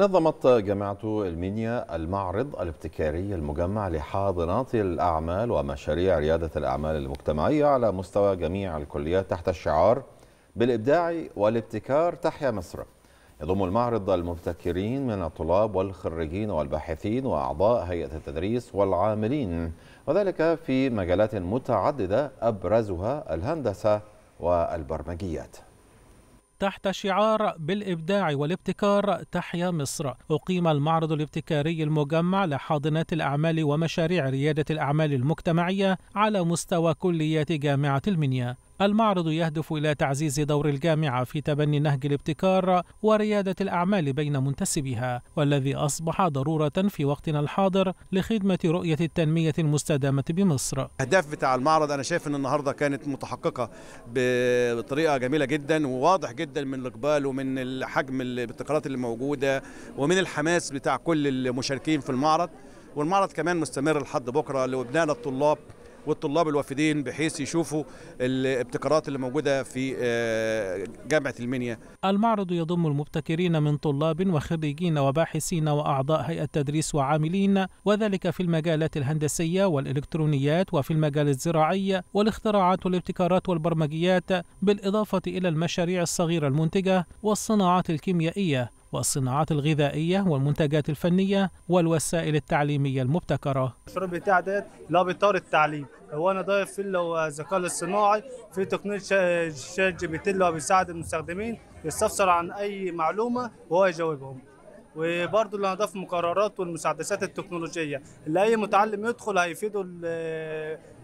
نظمت جامعة المنيا المعرض الابتكاري المجمع لحاضنات الأعمال ومشاريع ريادة الأعمال المجتمعية على مستوى جميع الكليات تحت الشعار بالإبداع والابتكار تحيا مصر يضم المعرض المبتكرين من الطلاب والخريجين والباحثين وأعضاء هيئة التدريس والعاملين وذلك في مجالات متعددة أبرزها الهندسة والبرمجيات تحت شعار بالإبداع والابتكار تحيا مصر أقيم المعرض الابتكاري المجمع لحاضنات الأعمال ومشاريع ريادة الأعمال المجتمعية على مستوى كليات جامعة المنيا المعرض يهدف إلى تعزيز دور الجامعة في تبني نهج الابتكار وريادة الأعمال بين منتسبها والذي أصبح ضرورة في وقتنا الحاضر لخدمة رؤية التنمية المستدامة بمصر الأهداف بتاع المعرض أنا شايف أن النهاردة كانت متحققة بطريقة جميلة جدا وواضح جدا من الإقبال ومن الحجم الابتكارات اللي موجودة ومن الحماس بتاع كل المشاركين في المعرض والمعرض كمان مستمر لحد بكرة لأبناء الطلاب والطلاب الوافدين بحيث يشوفوا الابتكارات اللي موجودة في آه، جامعة المنيا المعرض يضم المبتكرين من طلاب وخريجين وباحثين وأعضاء هيئة تدريس وعاملين وذلك في المجالات الهندسية والإلكترونيات وفي المجال الزراعي والاختراعات والابتكارات والبرمجيات بالإضافة إلى المشاريع الصغيرة المنتجة والصناعات الكيميائية والصناعات الغذائية والمنتجات الفنية والوسائل التعليمية المبتكرة الشروط بتاع ديت لا بيطار التعليم هو انا ضايف فيه لو الذكاء الاصطناعي في تقنيه شات جي بي تي اللي هو بيساعد المستخدمين يستفسر عن اي معلومه وهو يجاوبهم وبرضه اللي هنضاف مقررات والمساعدات التكنولوجيه اللي اي متعلم يدخل هيفيده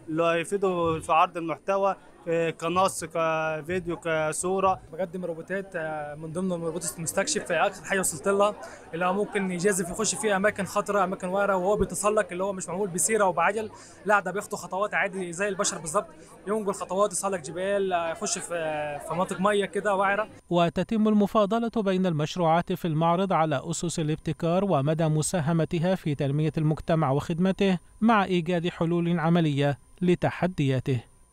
اللي هيفيده في عرض المحتوى آه، كنص كفيديو كصوره بقدم روبوتات آه، من ضمن روبوت المستكشف في اخر حاجه وصلت لها اللي هو ممكن يجازف يخش في اماكن خطره اماكن وعره وهو بيتسلق اللي هو مش معمول بسيره وبعجل لا ده بيخطو خطوات عادي زي البشر بالظبط ينقل خطوات يسلق جبال آه، يخش في مناطق ميه كده وعره وتتم المفاضله بين المشروعات في المعرض على اسس الابتكار ومدى مساهمتها في تنميه المجتمع وخدمته مع ايجاد حلول عمليه لتحدياته